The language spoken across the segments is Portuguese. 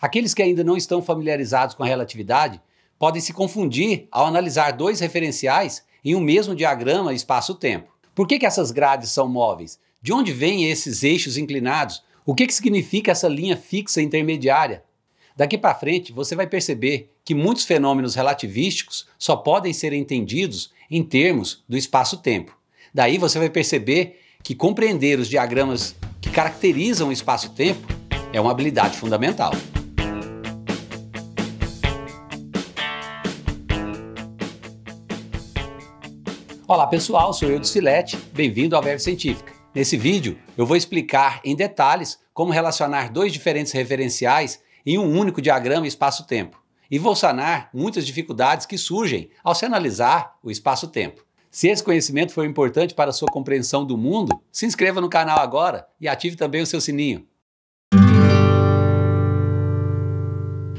Aqueles que ainda não estão familiarizados com a relatividade podem se confundir ao analisar dois referenciais em um mesmo diagrama espaço-tempo. Por que, que essas grades são móveis? De onde vêm esses eixos inclinados? O que, que significa essa linha fixa intermediária? Daqui para frente, você vai perceber que muitos fenômenos relativísticos só podem ser entendidos em termos do espaço-tempo. Daí você vai perceber que compreender os diagramas que caracterizam o espaço-tempo é uma habilidade fundamental. Olá pessoal, sou eu do Silete, bem-vindo ao Verve Científica. Nesse vídeo eu vou explicar em detalhes como relacionar dois diferentes referenciais em um único diagrama espaço-tempo e vou sanar muitas dificuldades que surgem ao se analisar o espaço-tempo. Se esse conhecimento foi importante para a sua compreensão do mundo, se inscreva no canal agora e ative também o seu sininho.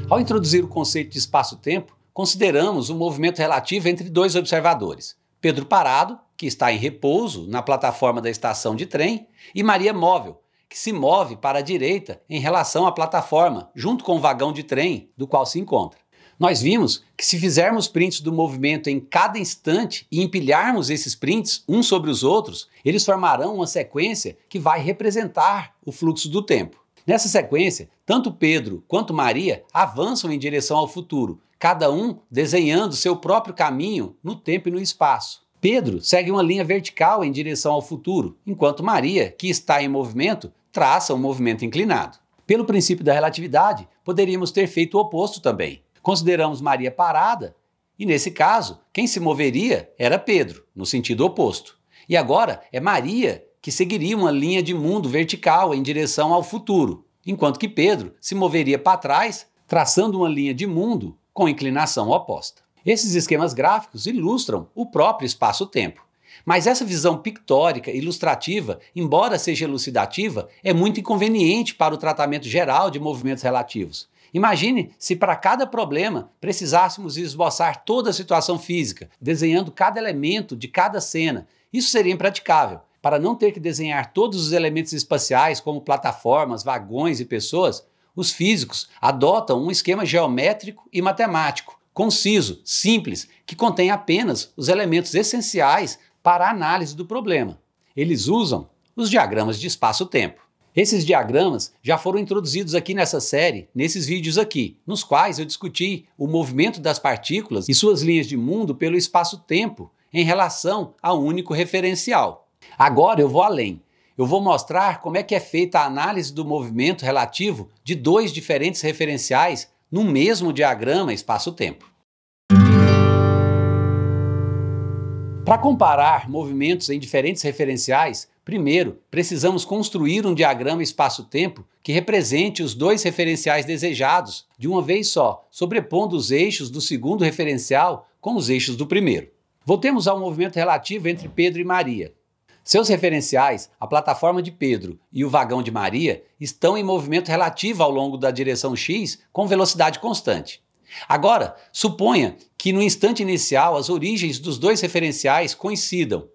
Ao introduzir o conceito de espaço-tempo, consideramos o um movimento relativo entre dois observadores. Pedro Parado, que está em repouso na plataforma da estação de trem, e Maria Móvel, que se move para a direita em relação à plataforma, junto com o vagão de trem do qual se encontra. Nós vimos que se fizermos prints do movimento em cada instante e empilharmos esses prints uns sobre os outros, eles formarão uma sequência que vai representar o fluxo do tempo. Nessa sequência, tanto Pedro quanto Maria avançam em direção ao futuro, cada um desenhando seu próprio caminho no tempo e no espaço. Pedro segue uma linha vertical em direção ao futuro, enquanto Maria, que está em movimento, traça um movimento inclinado. Pelo princípio da relatividade, poderíamos ter feito o oposto também. Consideramos Maria parada, e nesse caso, quem se moveria era Pedro, no sentido oposto. E agora é Maria que seguiria uma linha de mundo vertical em direção ao futuro, enquanto que Pedro se moveria para trás, traçando uma linha de mundo com inclinação oposta. Esses esquemas gráficos ilustram o próprio espaço-tempo. Mas essa visão pictórica, ilustrativa, embora seja elucidativa, é muito inconveniente para o tratamento geral de movimentos relativos. Imagine se para cada problema precisássemos esboçar toda a situação física, desenhando cada elemento de cada cena. Isso seria impraticável, para não ter que desenhar todos os elementos espaciais, como plataformas, vagões e pessoas, os físicos adotam um esquema geométrico e matemático, conciso, simples, que contém apenas os elementos essenciais para a análise do problema. Eles usam os diagramas de espaço-tempo. Esses diagramas já foram introduzidos aqui nessa série, nesses vídeos aqui, nos quais eu discuti o movimento das partículas e suas linhas de mundo pelo espaço-tempo em relação a um único referencial. Agora eu vou além. Eu vou mostrar como é que é feita a análise do movimento relativo de dois diferentes referenciais no mesmo diagrama espaço-tempo. Para comparar movimentos em diferentes referenciais, primeiro precisamos construir um diagrama espaço-tempo que represente os dois referenciais desejados de uma vez só, sobrepondo os eixos do segundo referencial com os eixos do primeiro. Voltemos ao movimento relativo entre Pedro e Maria. Seus referenciais, a plataforma de Pedro e o vagão de Maria, estão em movimento relativo ao longo da direção x com velocidade constante. Agora, suponha que no instante inicial as origens dos dois referenciais coincidam.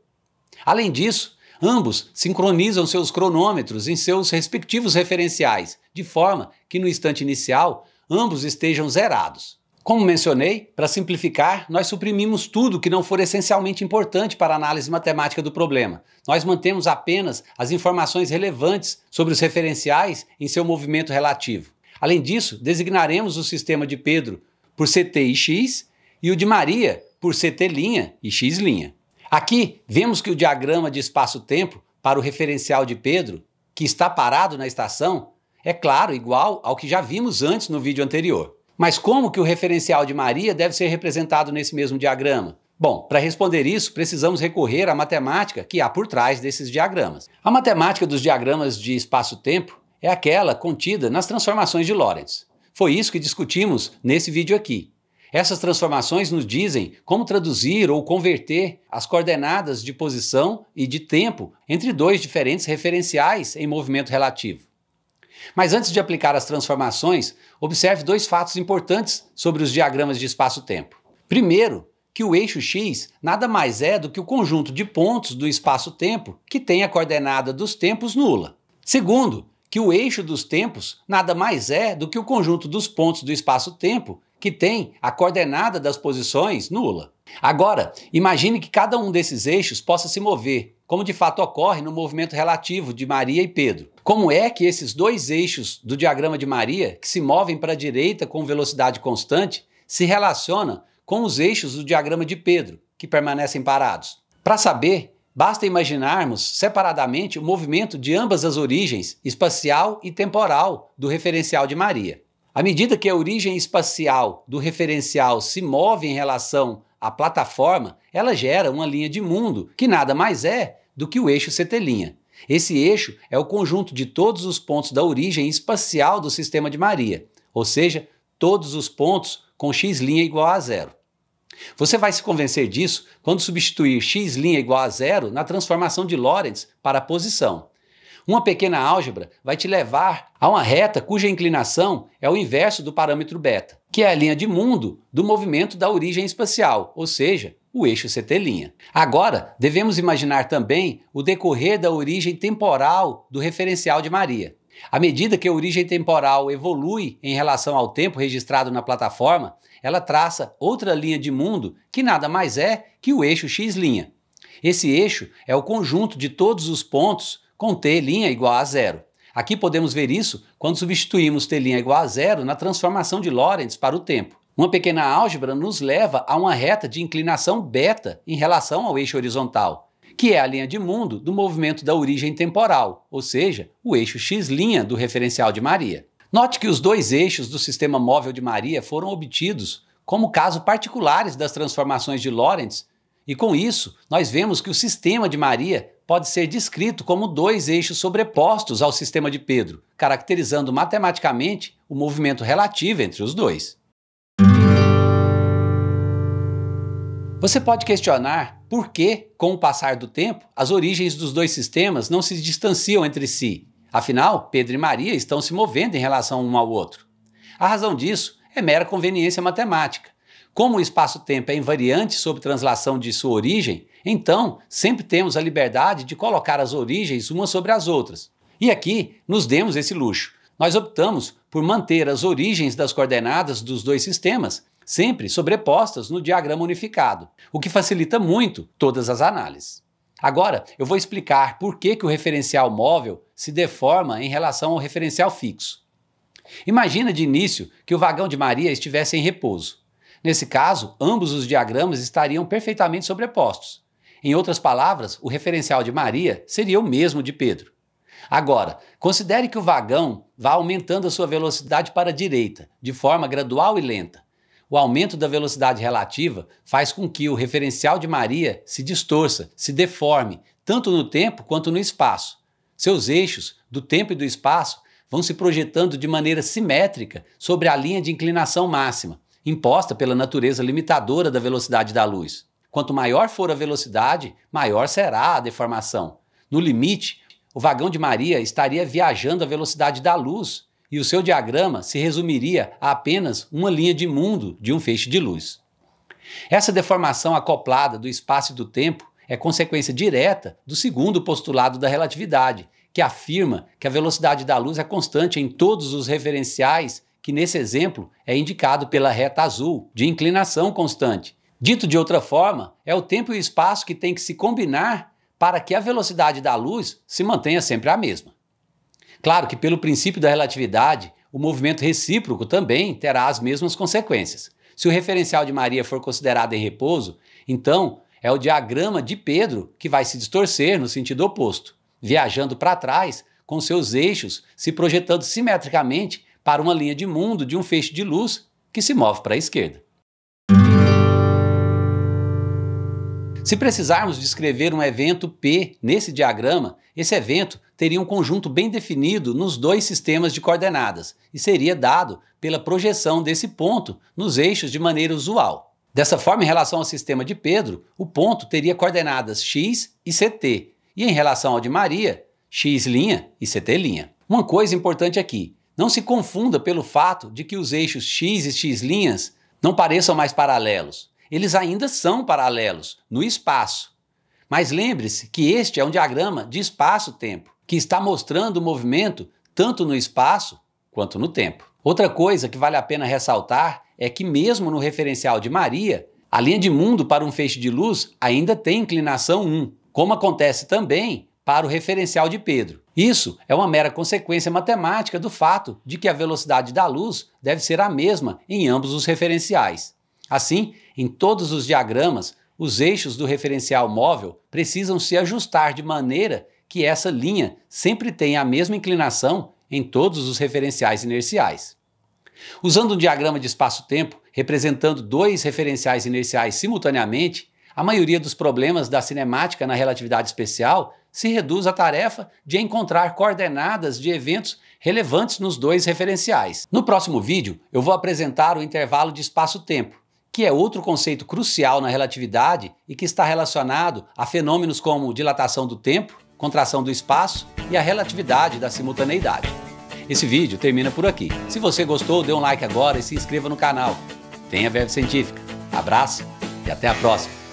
Além disso, ambos sincronizam seus cronômetros em seus respectivos referenciais, de forma que no instante inicial ambos estejam zerados. Como mencionei, para simplificar, nós suprimimos tudo que não for essencialmente importante para a análise matemática do problema. Nós mantemos apenas as informações relevantes sobre os referenciais em seu movimento relativo. Além disso, designaremos o sistema de Pedro por CT e X e o de Maria por CT' e X'. Aqui, vemos que o diagrama de espaço-tempo para o referencial de Pedro, que está parado na estação, é claro, igual ao que já vimos antes no vídeo anterior. Mas como que o referencial de Maria deve ser representado nesse mesmo diagrama? Bom, para responder isso, precisamos recorrer à matemática que há por trás desses diagramas. A matemática dos diagramas de espaço-tempo é aquela contida nas transformações de Lorentz. Foi isso que discutimos nesse vídeo aqui. Essas transformações nos dizem como traduzir ou converter as coordenadas de posição e de tempo entre dois diferentes referenciais em movimento relativo. Mas antes de aplicar as transformações, observe dois fatos importantes sobre os diagramas de espaço-tempo. Primeiro, que o eixo x nada mais é do que o conjunto de pontos do espaço-tempo que tem a coordenada dos tempos nula. Segundo, que o eixo dos tempos nada mais é do que o conjunto dos pontos do espaço-tempo que tem a coordenada das posições nula. Agora, imagine que cada um desses eixos possa se mover como de fato ocorre no movimento relativo de Maria e Pedro. Como é que esses dois eixos do diagrama de Maria, que se movem para a direita com velocidade constante, se relacionam com os eixos do diagrama de Pedro, que permanecem parados? Para saber, basta imaginarmos separadamente o movimento de ambas as origens, espacial e temporal, do referencial de Maria. À medida que a origem espacial do referencial se move em relação à plataforma, ela gera uma linha de mundo, que nada mais é do que o eixo CT'. Esse eixo é o conjunto de todos os pontos da origem espacial do sistema de Maria, ou seja, todos os pontos com x' igual a zero. Você vai se convencer disso quando substituir x' igual a zero na transformação de Lorentz para a posição. Uma pequena álgebra vai te levar a uma reta cuja inclinação é o inverso do parâmetro beta, que é a linha de mundo do movimento da origem espacial, ou seja, o eixo CT'. Agora, devemos imaginar também o decorrer da origem temporal do referencial de Maria. À medida que a origem temporal evolui em relação ao tempo registrado na plataforma, ela traça outra linha de mundo que nada mais é que o eixo X'. Esse eixo é o conjunto de todos os pontos com t igual a zero. Aqui podemos ver isso quando substituímos t igual a zero na transformação de Lorentz para o tempo. Uma pequena álgebra nos leva a uma reta de inclinação beta em relação ao eixo horizontal, que é a linha de mundo do movimento da origem temporal, ou seja, o eixo x' do referencial de Maria. Note que os dois eixos do sistema móvel de Maria foram obtidos como casos particulares das transformações de Lorentz e com isso, nós vemos que o sistema de Maria pode ser descrito como dois eixos sobrepostos ao sistema de Pedro, caracterizando matematicamente o movimento relativo entre os dois. Você pode questionar por que, com o passar do tempo, as origens dos dois sistemas não se distanciam entre si. Afinal, Pedro e Maria estão se movendo em relação um ao outro. A razão disso é mera conveniência matemática. Como o espaço-tempo é invariante sob translação de sua origem, então sempre temos a liberdade de colocar as origens umas sobre as outras. E aqui nos demos esse luxo. Nós optamos por manter as origens das coordenadas dos dois sistemas sempre sobrepostas no diagrama unificado, o que facilita muito todas as análises. Agora, eu vou explicar por que, que o referencial móvel se deforma em relação ao referencial fixo. Imagina de início que o vagão de Maria estivesse em repouso. Nesse caso, ambos os diagramas estariam perfeitamente sobrepostos. Em outras palavras, o referencial de Maria seria o mesmo de Pedro. Agora, considere que o vagão vá aumentando a sua velocidade para a direita, de forma gradual e lenta. O aumento da velocidade relativa faz com que o referencial de Maria se distorça, se deforme, tanto no tempo quanto no espaço. Seus eixos, do tempo e do espaço, vão se projetando de maneira simétrica sobre a linha de inclinação máxima, imposta pela natureza limitadora da velocidade da luz. Quanto maior for a velocidade, maior será a deformação. No limite, o vagão de Maria estaria viajando à velocidade da luz e o seu diagrama se resumiria a apenas uma linha de mundo de um feixe de luz. Essa deformação acoplada do espaço e do tempo é consequência direta do segundo postulado da relatividade, que afirma que a velocidade da luz é constante em todos os referenciais que nesse exemplo é indicado pela reta azul, de inclinação constante. Dito de outra forma, é o tempo e o espaço que têm que se combinar para que a velocidade da luz se mantenha sempre a mesma. Claro que, pelo princípio da relatividade, o movimento recíproco também terá as mesmas consequências. Se o referencial de Maria for considerado em repouso, então é o diagrama de Pedro que vai se distorcer no sentido oposto, viajando para trás com seus eixos se projetando simetricamente para uma linha de mundo de um feixe de luz que se move para a esquerda. Se precisarmos descrever um evento P nesse diagrama, esse evento teria um conjunto bem definido nos dois sistemas de coordenadas e seria dado pela projeção desse ponto nos eixos de maneira usual. Dessa forma, em relação ao sistema de Pedro, o ponto teria coordenadas x e ct, e em relação ao de Maria, x' e ct'. Uma coisa importante aqui: não se confunda pelo fato de que os eixos X e X' linhas não pareçam mais paralelos. Eles ainda são paralelos no espaço. Mas lembre-se que este é um diagrama de espaço-tempo, que está mostrando o movimento tanto no espaço quanto no tempo. Outra coisa que vale a pena ressaltar é que, mesmo no referencial de Maria, a linha de mundo para um feixe de luz ainda tem inclinação 1, como acontece também para o referencial de Pedro. Isso é uma mera consequência matemática do fato de que a velocidade da luz deve ser a mesma em ambos os referenciais. Assim, em todos os diagramas, os eixos do referencial móvel precisam se ajustar de maneira que essa linha sempre tenha a mesma inclinação em todos os referenciais inerciais. Usando um diagrama de espaço-tempo representando dois referenciais inerciais simultaneamente, a maioria dos problemas da cinemática na relatividade especial se reduz à tarefa de encontrar coordenadas de eventos relevantes nos dois referenciais. No próximo vídeo, eu vou apresentar o intervalo de espaço-tempo, que é outro conceito crucial na relatividade e que está relacionado a fenômenos como dilatação do tempo, contração do espaço e a relatividade da simultaneidade. Esse vídeo termina por aqui. Se você gostou, dê um like agora e se inscreva no canal. Tenha verve científica. Abraço e até a próxima!